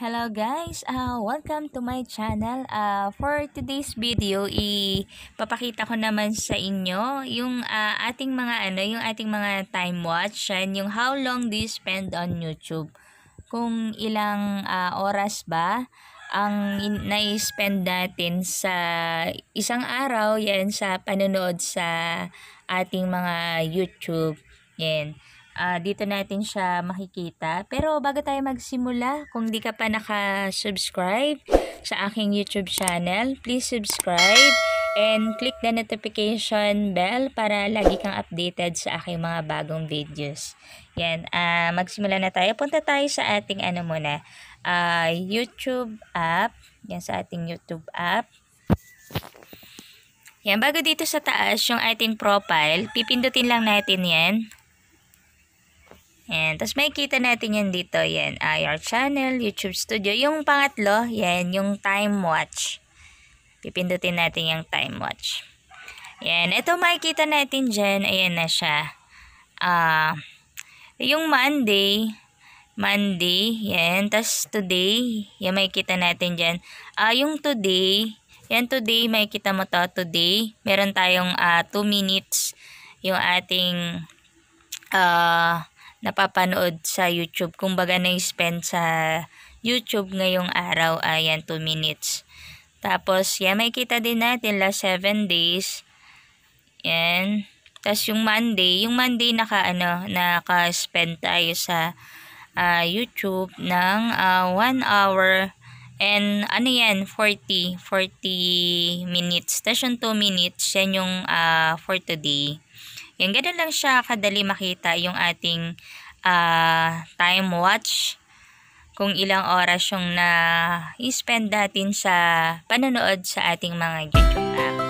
Hello guys! Uh, welcome to my channel. Uh, for today's video, ipapakita ko naman sa inyo yung uh, ating mga ano, yung ating mga time watch and yung how long do you spend on YouTube. Kung ilang uh, oras ba ang na-spend natin sa isang araw yan sa panonood sa ating mga YouTube. Yan. Uh, dito natin siya makikita. Pero bago tayo magsimula, kung di ka pa naka-subscribe sa aking YouTube channel, please subscribe and click the notification bell para lagi kang updated sa aking mga bagong videos. Yan, uh, magsimula na tayo. Punta tayo sa ating ano muna, uh, YouTube app. Yan sa ating YouTube app. Yan, bago dito sa taas yung ating profile, pipindutin lang natin yan. Yan. Tapos makikita natin yan dito. Yan. IR channel, YouTube studio. Yung pangatlo, yan. Yung time watch. Pipindutin natin yung time watch. Yan. Ito makikita natin dyan. Ayan na siya. Ah... Uh, yung Monday, Monday, yan. Tapos today, yan makikita natin dyan. Ah, uh, yung today, yan today, makikita mo to. Today, meron tayong 2 uh, ah, minutes yung ating ah, uh, napapanood sa YouTube. Kumbaga na-spend sa YouTube ngayong araw, ayan, ah, 2 minutes. Tapos, yan, may kita din natin last 7 days. Yan. Tapos yung Monday, yung Monday naka, ano, naka-spend tayo sa uh, YouTube ng uh, ah, 1 hour and ano yan, 40, 40 minutes. Tapos yung 2 minutes, yan yung uh, for today. Yan, ganun lang siya kadali makita yung ating uh, time watch kung ilang oras yung na-spend natin sa panonood sa ating mga YouTube app.